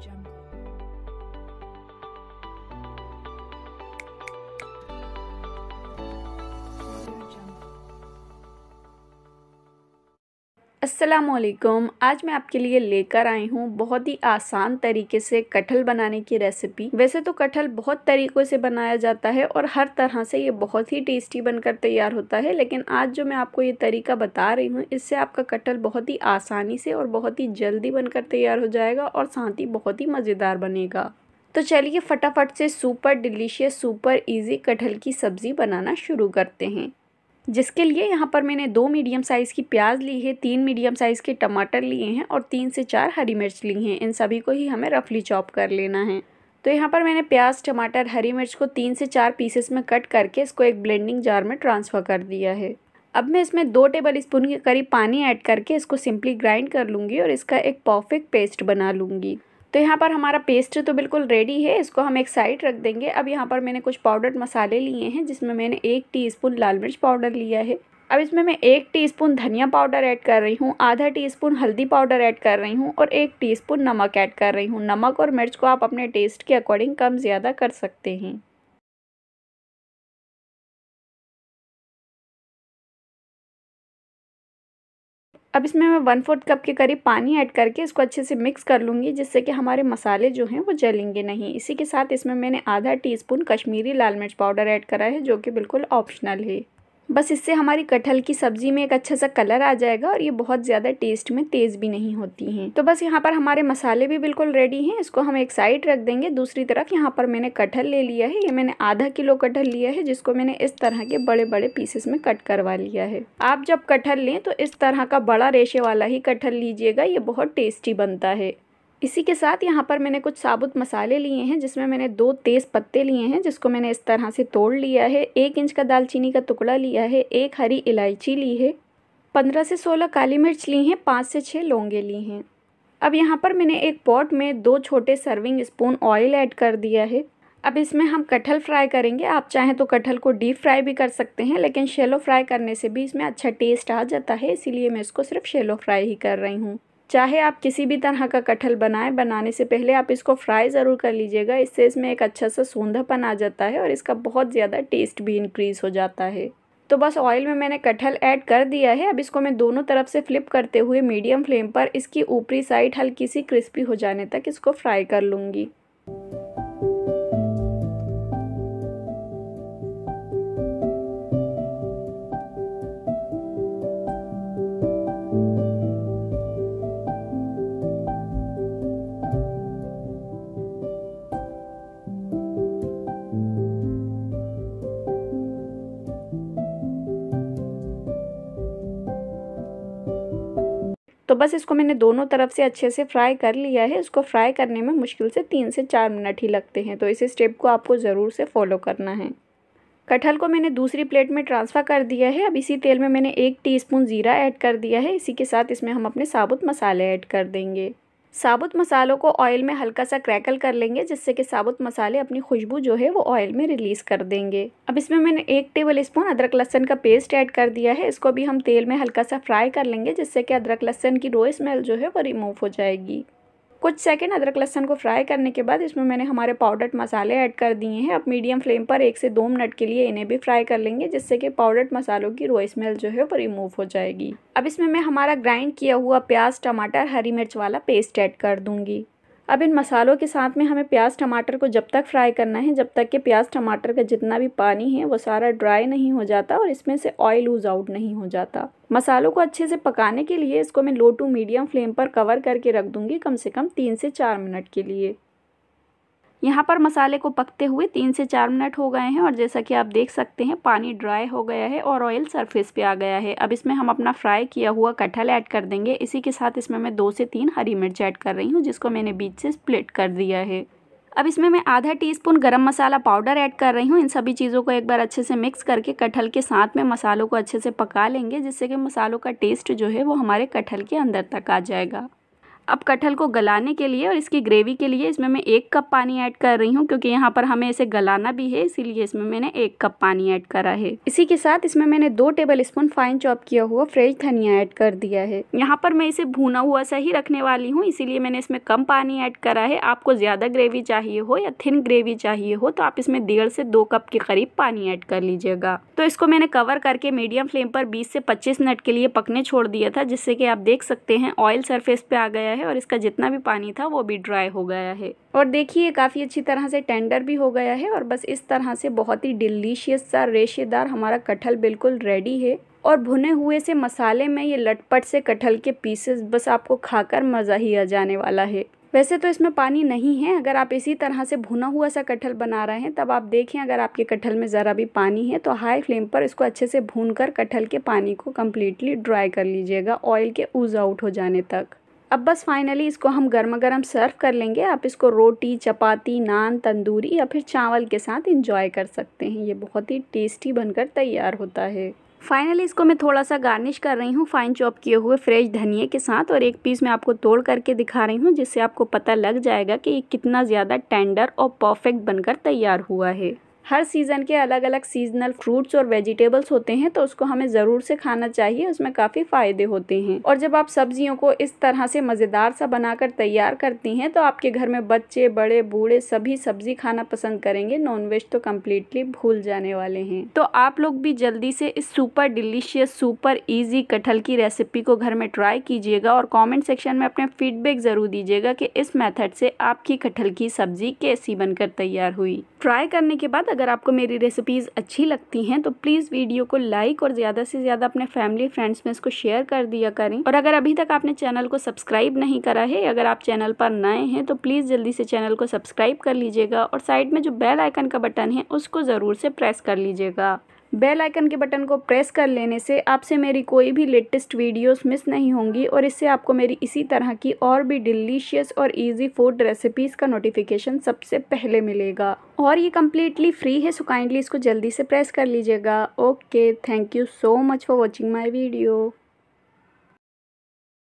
Jungle. असलकुम आज मैं आपके लिए लेकर आई हूँ बहुत ही आसान तरीके से कटहल बनाने की रेसिपी वैसे तो कटहल बहुत तरीक़ों से बनाया जाता है और हर तरह से ये बहुत ही टेस्टी बनकर तैयार होता है लेकिन आज जो मैं आपको ये तरीका बता रही हूँ इससे आपका कटहल बहुत ही आसानी से और बहुत ही जल्दी बनकर तैयार हो जाएगा और साथ ही बहुत ही मज़ेदार बनेगा तो चलिए फटाफट से सुपर डिलीशियस सुपर ईजी कटहल की सब्ज़ी बनाना शुरू करते हैं जिसके लिए यहाँ पर मैंने दो मीडियम साइज़ की प्याज ली है तीन मीडियम साइज़ के टमाटर लिए हैं और तीन से चार हरी मिर्च ली हैं इन सभी को ही हमें रफली चॉप कर लेना है तो यहाँ पर मैंने प्याज टमाटर हरी मिर्च को तीन से चार पीसेस में कट करके इसको एक ब्लेंडिंग जार में ट्रांसफ़र कर दिया है अब मैं इसमें दो टेबल स्पून के करीब पानी ऐड करके इसको सिंपली ग्राइंड कर लूँगी और इसका एक परफेक्ट पेस्ट बना लूँगी तो यहाँ पर हमारा पेस्ट तो बिल्कुल रेडी है इसको हम एक साइड रख देंगे अब यहाँ पर मैंने कुछ पाउडर मसाले लिए हैं जिसमें मैंने एक टीस्पून लाल मिर्च पाउडर लिया है अब इसमें मैं एक टीस्पून धनिया पाउडर ऐड कर रही हूँ आधा टीस्पून हल्दी पाउडर ऐड कर रही हूँ और एक टीस्पून नमक ऐड कर रही हूँ नमक और मिर्च को आप अपने टेस्ट के अकॉर्डिंग कम ज़्यादा कर सकते हैं अब इसमें मैं वन फोर्थ कप के करीब पानी ऐड करके इसको अच्छे से मिक्स कर लूँगी जिससे कि हमारे मसाले जो हैं वो जलेंगे नहीं इसी के साथ इसमें मैंने आधा टीस्पून कश्मीरी लाल मिर्च पाउडर ऐड करा है जो कि बिल्कुल ऑप्शनल है बस इससे हमारी कटहल की सब्ज़ी में एक अच्छा सा कलर आ जाएगा और ये बहुत ज़्यादा टेस्ट में तेज़ भी नहीं होती हैं तो बस यहाँ पर हमारे मसाले भी बिल्कुल रेडी हैं इसको हम एक साइड रख देंगे दूसरी तरफ यहाँ पर मैंने कटहल ले लिया है ये मैंने आधा किलो कटहल लिया है जिसको मैंने इस तरह के बड़े बड़े पीसेस में कट करवा लिया है आप जब कटहल लें तो इस तरह का बड़ा रेशे वाला ही कटहल लीजिएगा ये बहुत टेस्टी बनता है इसी के साथ यहाँ पर मैंने कुछ साबुत मसाले लिए हैं जिसमें मैंने दो तेज़ पत्ते लिए हैं जिसको मैंने इस तरह से तोड़ लिया है एक इंच का दालचीनी का टुकड़ा लिया है एक हरी इलायची ली है पंद्रह से सोलह काली मिर्च ली हैं पाँच से छः लौंगे ली हैं अब यहाँ पर मैंने एक पॉट में दो छोटे सर्विंग स्पून ऑयल ऐड कर दिया है अब इसमें हम कटहल फ्राई करेंगे आप चाहें तो कटहल को डीप फ्राई भी कर सकते हैं लेकिन शेलो फ्राई करने से भी इसमें अच्छा टेस्ट आ जाता है इसीलिए मैं इसको सिर्फ शेलो फ्राई ही कर रही हूँ चाहे आप किसी भी तरह का कटहल बनाएं बनाने से पहले आप इसको फ्राई ज़रूर कर लीजिएगा इससे इसमें एक अच्छा सा सूंधापन आ जाता है और इसका बहुत ज़्यादा टेस्ट भी इंक्रीज़ हो जाता है तो बस ऑयल में मैंने कटहल ऐड कर दिया है अब इसको मैं दोनों तरफ से फ्लिप करते हुए मीडियम फ्लेम पर इसकी ऊपरी साइड हल्की सी क्रिस्पी हो जाने तक इसको फ्राई कर लूँगी बस इसको मैंने दोनों तरफ से अच्छे से फ्राई कर लिया है इसको फ्राई करने में मुश्किल से तीन से चार मिनट ही लगते हैं तो इस स्टेप को आपको ज़रूर से फॉलो करना है कटहल को मैंने दूसरी प्लेट में ट्रांसफ़र कर दिया है अब इसी तेल में मैंने एक टीस्पून ज़ीरा ऐड कर दिया है इसी के साथ इसमें हम अपने साबुत मसाले ऐड कर देंगे साबुत मसालों को ऑयल में हल्का सा क्रैकल कर लेंगे जिससे कि साबुत मसाले अपनी खुशबू जो है वो ऑयल में रिलीज़ कर देंगे अब इसमें मैंने एक टेबल स्पून अदरक लहसन का पेस्ट ऐड कर दिया है इसको भी हम तेल में हल्का सा फ्राई कर लेंगे जिससे कि अदरक लहसन की रो स्मेल जो है वो रिमूव हो जाएगी कुछ सेकेंड अदरक लहसन को फ्राई करने के बाद इसमें मैंने हमारे पाउडर्ड मसाले ऐड कर दिए हैं अब मीडियम फ्लेम पर एक से दो मिनट के लिए इन्हें भी फ्राई कर लेंगे जिससे कि पाउडर्ड मसालों की रो स्मेल जो है वो रिमूव हो जाएगी अब इसमें मैं हमारा ग्राइंड किया हुआ प्याज टमाटर हरी मिर्च वाला पेस्ट ऐड कर दूंगी अब इन मसालों के साथ में हमें प्याज टमाटर को जब तक फ्राई करना है जब तक कि प्याज टमाटर का जितना भी पानी है वो सारा ड्राई नहीं हो जाता और इसमें से ऑयल लूज़ आउट नहीं हो जाता मसालों को अच्छे से पकाने के लिए इसको मैं लो टू मीडियम फ्लेम पर कवर करके रख दूँगी कम से कम तीन से चार मिनट के लिए यहाँ पर मसाले को पकते हुए तीन से चार मिनट हो गए हैं और जैसा कि आप देख सकते हैं पानी ड्राई हो गया है और ऑयल सरफेस पे आ गया है अब इसमें हम अपना फ्राई किया हुआ कटहल ऐड कर देंगे इसी के साथ इसमें मैं दो से तीन हरी मिर्च ऐड कर रही हूँ जिसको मैंने बीच से स्प्लिट कर दिया है अब इसमें मैं आधा टीस्पून गरम मसाला पाउडर ऐड कर रही हूँ इन सभी चीज़ों को एक बार अच्छे से मिक्स करके कटहल के साथ में मसालों को अच्छे से पका लेंगे जिससे कि मसालों का टेस्ट जो है वो हमारे कटहल के अंदर तक आ जाएगा अब कटहल को गलाने के लिए और इसकी ग्रेवी के लिए इसमें मैं एक कप पानी ऐड कर रही हूँ क्योंकि यहाँ पर हमें इसे गलाना भी है इसीलिए इसमें मैंने एक कप पानी ऐड करा है इसी के साथ इसमें मैंने दो टेबल स्पून फाइन चॉप किया हुआ फ्रेश धनिया ऐड कर दिया है यहाँ पर मैं इसे भुना हुआ सा ही रखने वाली हूँ इसीलिए मैंने इसमें कम पानी ऐड करा है आपको ज़्यादा ग्रेवी चाहिए हो या थिन ग्रेवी चाहिए हो तो आप इसमें डेढ़ से दो कप के करीब पानी ऐड कर लीजिएगा तो इसको मैंने कवर करके मीडियम फ्लेम पर बीस से पच्चीस मिनट के लिए पकने छोड़ दिया था जिससे कि आप देख सकते हैं ऑयल सरफेस पे आ गया गया है और इसका जितना भी पानी था वो भी ड्राई हो गया है और देखिए काफ़ी अच्छी तरह से टेंडर भी हो गया है और बस इस तरह से बहुत ही डिलीशियस सा रेशेदार हमारा कटहल बिल्कुल रेडी है और भुने हुए से मसाले में ये लटपट से कटहल के पीसेस बस आपको खाकर मज़ा ही आ जाने वाला है वैसे तो इसमें पानी नहीं है अगर आप इसी तरह से भुना हुआ सा कटहल बना रहे हैं तब आप देखें अगर आपके कटहल में ज़रा भी पानी है तो हाई फ्लेम पर इसको अच्छे से भूनकर कटहल के पानी को कम्प्लीटली ड्राई कर लीजिएगा ऑयल के ऊज आउट हो जाने तक अब बस फाइनली इसको हम गर्मा गर्म सर्व कर लेंगे आप इसको रोटी चपाती नान तंदूरी या फिर चावल के साथ इंजॉय कर सकते हैं ये बहुत ही टेस्टी बनकर तैयार होता है फाइनली इसको मैं थोड़ा सा गार्निश कर रही हूँ फाइन चॉप किए हुए फ्रेश धनिया के साथ और एक पीस मैं आपको तोड़ करके दिखा रही हूँ जिससे आपको पता लग जाएगा कि ये कितना ज़्यादा टेंडर और परफेक्ट बनकर तैयार हुआ है हर सीज़न के अलग अलग सीजनल फ्रूट्स और वेजिटेबल्स होते हैं तो उसको हमें ज़रूर से खाना चाहिए उसमें काफ़ी फ़ायदे होते हैं और जब आप सब्जियों को इस तरह से मज़ेदार सा बनाकर तैयार करती हैं तो आपके घर में बच्चे बड़े बूढ़े सभी सब्जी खाना पसंद करेंगे नॉनवेज तो कम्प्लीटली भूल जाने वाले हैं तो आप लोग भी जल्दी से इस सुपर डिलीशियस सुपर ईजी कटहल की रेसिपी को घर में ट्राई कीजिएगा और कॉमेंट सेक्शन में अपने फीडबैक ज़रूर दीजिएगा कि इस मेथड से आपकी कटहल की सब्ज़ी कैसी बनकर तैयार हुई ट्राई करने के बाद अगर आपको मेरी रेसिपीज़ अच्छी लगती हैं तो प्लीज़ वीडियो को लाइक और ज़्यादा से ज़्यादा अपने फैमिली फ्रेंड्स में इसको शेयर कर दिया करें और अगर अभी तक आपने चैनल को सब्सक्राइब नहीं करा है अगर आप चैनल पर नए हैं तो प्लीज़ जल्दी से चैनल को सब्सक्राइब कर लीजिएगा और साइड में जो बेल आइकन का बटन है उसको ज़रूर से प्रेस कर लीजिएगा बेल आइकन के बटन को प्रेस कर लेने से आपसे मेरी कोई भी लेटेस्ट वीडियोस मिस नहीं होंगी और इससे आपको मेरी इसी तरह की और भी डिलीशियस और इजी फूड रेसिपीज़ का नोटिफिकेशन सबसे पहले मिलेगा और ये कम्प्लीटली फ्री है सो काइंडली इसको जल्दी से प्रेस कर लीजिएगा okay thank you so much for watching my video